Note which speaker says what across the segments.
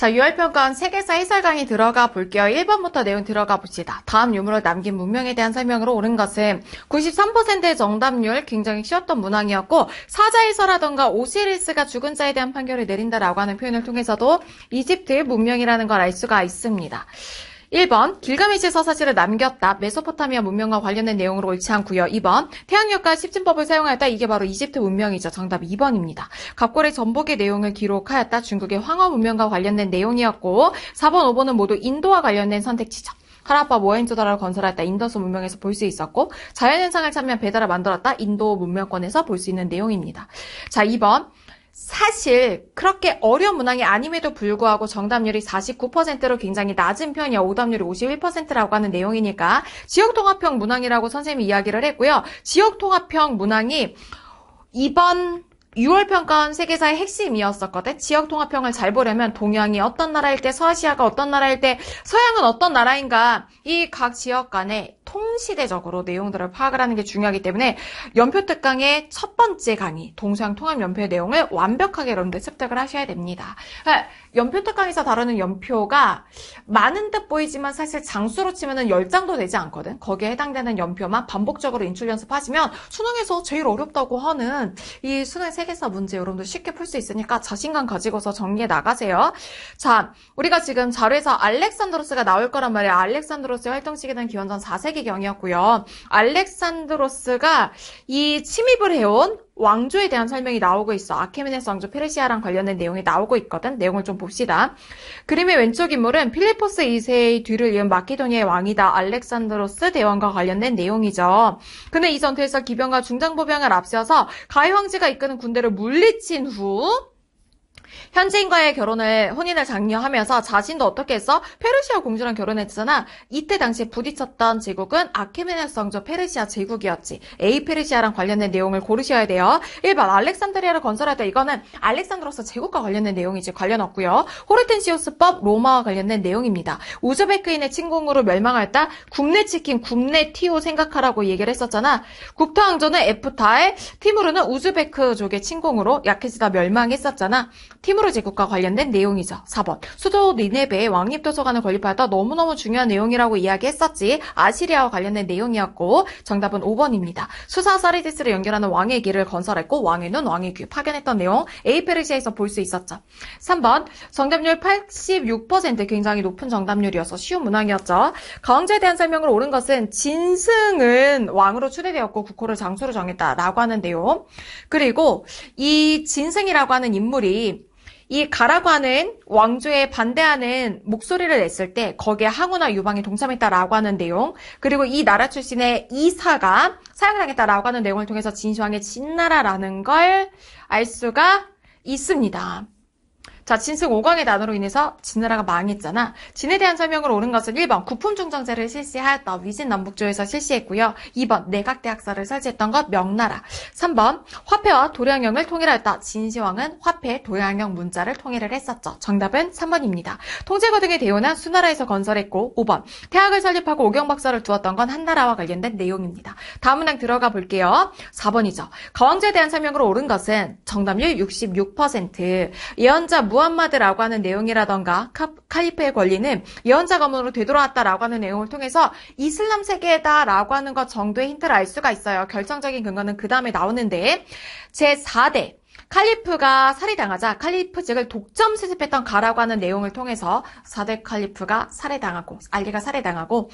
Speaker 1: 자, 유월 평가원 세계사 해설 강의 들어가 볼게요. 1번부터 내용 들어가 봅시다. 다음 유물을 남긴 문명에 대한 설명으로 옳은 것은 93%의 정답률 굉장히 쉬웠던 문항이었고 사자해설라던가 오시리스가 죽은 자에 대한 판결을 내린다라고 하는 표현을 통해서도 이집트의 문명이라는 걸 알 수가 있습니다. 1번 길가메시의 서사시를 남겼다. 메소포타미아 문명과 관련된 내용으로 옳지 않고요. 2번 태양력과 십진법을 사용하였다. 이게 바로 이집트 문명이죠. 정답 2번입니다. 갑골의 전복의 내용을 기록하였다. 중국의 황어 문명과 관련된 내용이었고 4번, 5번은 모두 인도와 관련된 선택지죠. 하라빠 모헨조다라를건설하였다 인더스 문명에서 볼 수 있었고 자연현상을 참여한 배달을 만들었다. 인도 문명권에서 볼 수 있는 내용입니다. 자, 2번 사실 그렇게 어려운 문항이 아님에도 불구하고 정답률이 49%로 굉장히 낮은 편이야. 오답률이 51%라고 하는 내용이니까 지역통합형 문항이라고 선생님이 이야기를 했고요. 지역통합형 문항이 이번 6월 평가원 세계사의 핵심이었었거든. 지역 통합형을 잘 보려면 동양이 어떤 나라일 때, 서아시아가 어떤 나라일 때, 서양은 어떤 나라인가, 이 각 지역 간의 통시대적으로 내용들을 파악을 하는 게 중요하기 때문에 연표 특강의 첫 번째 강의 동서양 통합 연표의 내용을 완벽하게 여러분들 습득을 하셔야 됩니다. 아, 연표 특강에서 다루는 연표가 많은 듯 보이지만 사실 장수로 치면은 10장도 되지 않거든. 거기에 해당되는 연표만 반복적으로 인출 연습하시면 수능에서 제일 어렵다고 하는 이 수능 세계사 문제 여러분들 쉽게 풀 수 있으니까 자신감 가지고서 정리해 나가세요. 자, 우리가 지금 자료에서 알렉산드로스가 나올 거란 말이에요. 알렉산드로스의 활동 시기는 기원전 4세기 경이었고요 알렉산드로스가 이 침입을 해온 왕조에 대한 설명이 나오고 있어. 아케메네스 왕조 페르시아랑 관련된 내용이 나오고 있거든. 내용을 좀 봅시다. 그림의 왼쪽 인물은 필리포스 2세의 뒤를 이은 마케도니아의 왕이다. 알렉산드로스 대왕과 관련된 내용이죠. 그는 이 전투에서 기병과 중장보병을 앞세워서 가해 황제가 이끄는 군대를 물리친 후 현지인과의 결혼을 혼인을 장려하면서 자신도 어떻게 해서 페르시아 공주랑 결혼했잖아. 이때 당시에 부딪혔던 제국은 아케메네스 성조 페르시아 제국이었지. 에이 페르시아랑 관련된 내용을 고르셔야 돼요. 1번 알렉산드리아를 건설할 다 이거는 알렉산드로스 제국과 관련된 내용이지 관련 없고요. 호르텐시오스법 로마와 관련된 내용입니다. 우즈베크인의 침공으로 멸망할 다 국내 치킨 국내 티오 생각하라고 얘기를 했었잖아. 국토 왕조는 에프타의팀으로는 우즈베크족의 침공으로 약해지다 멸망했었잖아. 티무르 제국과 관련된 내용이죠. 4번 수도 니네베의 왕립도서관을 건립하다 너무너무 중요한 내용이라고 이야기했었지 아시리아와 관련된 내용이었고 정답은 5번입니다. 수사 사리디스를 연결하는 왕의 길을 건설했고 왕의 눈, 왕의 귀 파견했던 내용 에이페르시아에서 볼 수 있었죠. 3번 정답률 86% 굉장히 높은 정답률이어서 쉬운 문항이었죠. 가왕제에 대한 설명으로 옳은 것은 진승은 왕으로 추대되었고 국호를 장수로 정했다라고 하는 내용 그리고 이 진승이라고 하는 인물이 이 가라관은 왕조에 반대하는 목소리를 냈을 때 거기에 항우나 유방이 동참했다라고 하는 내용 그리고 이 나라 출신의 이사가 사형을 당했다라고 하는 내용을 통해서 진시황의 진나라라는 걸 알 수가 있습니다. 자, 진승 5강의 난으로 인해서 진나라가 망했잖아. 진에 대한 설명으로 옳은 것은 1번 구품 중정제를 실시하였다. 위진 남북조에서 실시했고요. 2번 내각대학사를 설치했던 것 명나라. 3번 화폐와 도량형을 통일하였다. 진시황은 화폐, 도량형 문자를 통일을 했었죠. 정답은 3번입니다. 통제거 등에 대원한 수나라에서 건설했고 5번 태학을 설립하고 오경박사를 두었던 건 한나라와 관련된 내용입니다. 다음 문항 들어가 볼게요. 4번이죠. 가왕제에 대한 설명으로 옳은 것은 정답률 66% 예언자 무 무함마드라고 하는 내용이라던가 카리프의 권리는 예언자 검으로 되돌아왔다라고 하는 내용을 통해서 이슬람 세계다라고 하는 것 정도의 힌트를 알 수가 있어요. 결정적인 근거는 그 다음에 나오는데 제4대 칼리프가 살해당하자 칼리프직을 독점 수습했던 가라고 하는 내용을 통해서 4대 칼리프가 살해당하고 알리가 살해당하고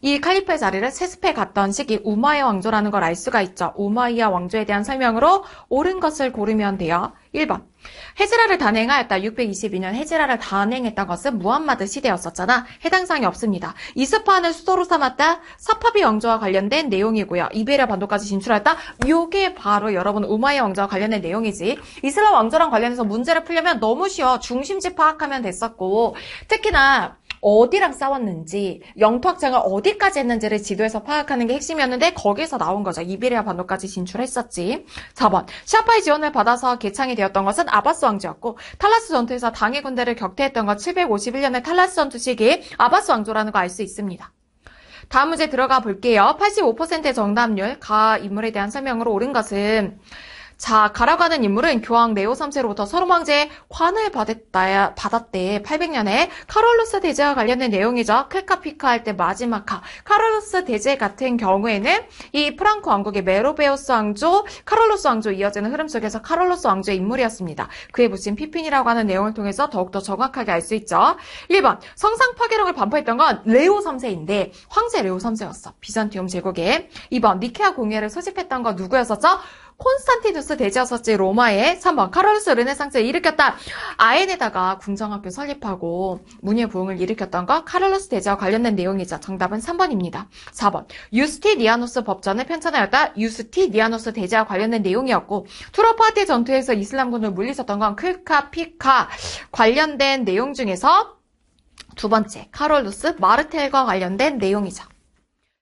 Speaker 1: 이 칼리프의 자리를 세습해 갔던 시기 우마이아 왕조라는 걸 알 수가 있죠. 우마이아 왕조에 대한 설명으로 옳은 것을 고르면 돼요. 1번 헤즈라를 단행하였다. 622년 헤즈라를 단행했던 것은 무함마드 시대였었잖아. 해당 사항이 없습니다. 이스파는 수도로 삼았다. 사파비 왕조와 관련된 내용이고요. 이베리아 반도까지 진출했다. 이게 바로 여러분 우마이 왕조와 관련된 내용이지. 이슬람 왕조랑 관련해서 문제를 풀려면 너무 쉬워. 중심지 파악하면 됐었고 특히나 어디랑 싸웠는지 영토확장을 어디까지 했는지를 지도에서 파악하는 게 핵심이었는데 거기서 나온 거죠. 이베리아 반도까지 진출했었지. 4번 샤파의 지원을 받아서 개창이 되었던 것은 아바스 왕조였고 탈라스 전투에서 당의 군대를 격퇴했던 것 751년의 탈라스 전투 시기 아바스 왕조라는 거 알 수 있습니다. 다음 문제 들어가 볼게요. 85%의 정답률, 가 인물에 대한 설명으로 옳은 것은 자, 가라가는 인물은 교황 네오 3세로부터 서로망제의 관을 받았다, 받았대. 800년에 카롤로스 대제와 관련된 내용이죠. 클카피카 할 때 마지막 카. 카롤로스 대제 같은 경우에는 이 프랑크 왕국의 메로베우스 왕조, 카롤로스 왕조 이어지는 흐름 속에서 카롤로스 왕조의 인물이었습니다. 그의 무신 피핀이라고 하는 내용을 통해서 더욱더 정확하게 알 수 있죠. 1번. 성상 파괴력을 반포했던 건 레오 3세인데 황제 레오 3세였어. 비잔티움 제국에. 2번. 니케아 공예를 소집했던 건 누구였었죠? 콘스탄티누스 대제사제 로마의 3번 카롤루스 르네상스를 일으켰다. 아엔에다가 궁정학교 설립하고 문예 부흥을 일으켰던 거 카롤루스 대제와 관련된 내용이자 정답은 3번입니다. 4번 유스티니아노스 법전을 편찬하였다. 유스티니아노스 대제와 관련된 내용이었고 투로파티 전투에서 이슬람군을 물리쳤던 건 클카 피카 관련된 내용 중에서 두 번째 카롤루스 마르텔과 관련된 내용이죠.